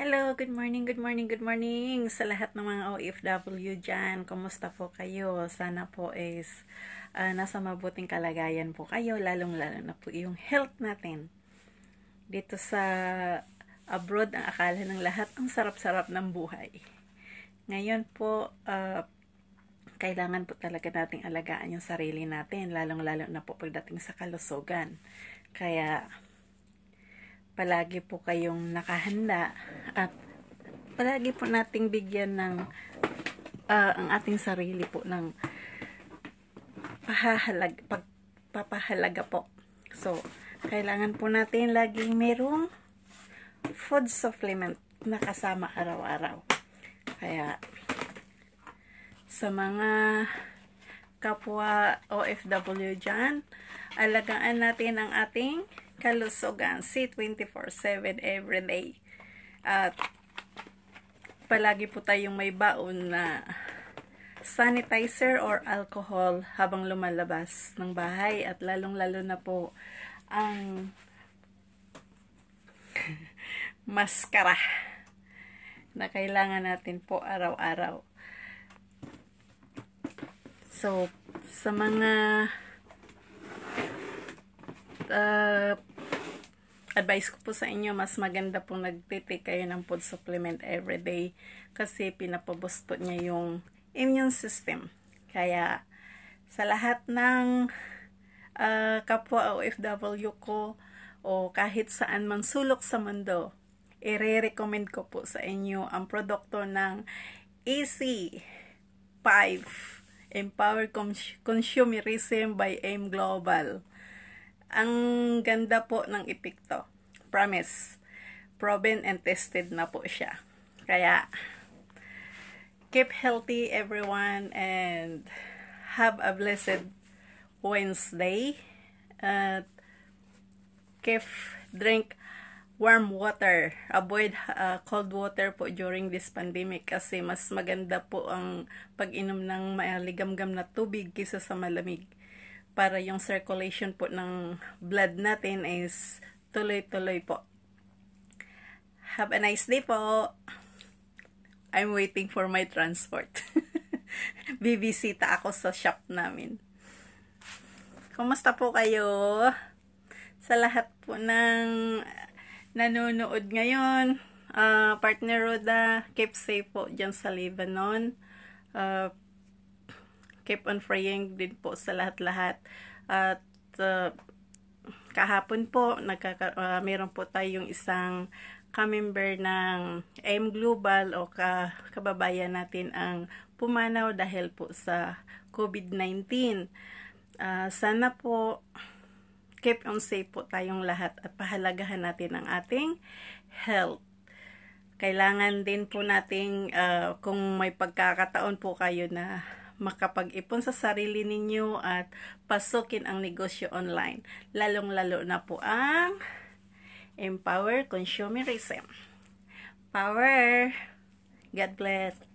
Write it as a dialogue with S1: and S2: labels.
S1: Hello, good morning, good morning, good morning sa lahat ng mga OFW dyan. Kumusta po kayo? Sana po is uh, nasa mabuting kalagayan po kayo, lalong-lalo na po yung health natin. Dito sa abroad, ang akala ng lahat, ang sarap-sarap ng buhay. Ngayon po, uh, kailangan po talaga nating alagaan yung sarili natin, lalong-lalo na po pagdating sa kalusugan. Kaya, palagi po kayong nakahanda at palagi po nating bigyan ng uh, ang ating sarili po ng pahahalag, pagpapahalaga po. So, kailangan po natin laging merong food supplement na kasama araw-araw. Kaya, sa mga kapwa OFW dyan. Alagaan natin ang ating kalusugan si 24-7 everyday. At palagi po tayong may baon na sanitizer or alcohol habang lumalabas ng bahay at lalong-lalo na po ang maskara na kailangan natin po araw-araw. So, sa mga uh, advice ko po sa inyo, mas maganda pong nagtitake kayo ng food supplement everyday kasi pinapabusto niya yung immune system. Kaya, sa lahat ng uh, kapwa OFW ko o kahit saan man sulok sa mundo, i-recommend ko po sa inyo ang produkto ng Easy 5 Empower Consumerism by AIM Global. Ang ganda po ng epekto. Promise. Proven and tested na po siya. Kaya, keep healthy everyone and have a blessed Wednesday. At uh, keep drink warm water. Avoid uh, cold water po during this pandemic kasi mas maganda po ang pag-inom ng maligamgam na tubig kaysa sa malamig. Para yung circulation po ng blood natin is tuloy-tuloy po. Have a nice day po! I'm waiting for my transport. Bibisita ako sa shop namin. Kumusta po kayo? Sa lahat po ng nanonood ngayon, uh, partner Roda, keep safe po dyan sa Lebanon. Uh, keep on praying din po sa lahat-lahat. At uh, kahapon po, nagkaka uh, meron po tayong isang ka-member ng AM Global o ka kababayan natin ang pumanaw dahil po sa COVID-19. Uh, sana po keep on safe po tayong lahat at pahalagahan natin ang ating health. Kailangan din po nating uh, kung may pagkakataon po kayo na makapag-ipon sa sarili ninyo at pasukin ang negosyo online. Lalong-lalo na po ang Empower Consumerism. Power! God bless!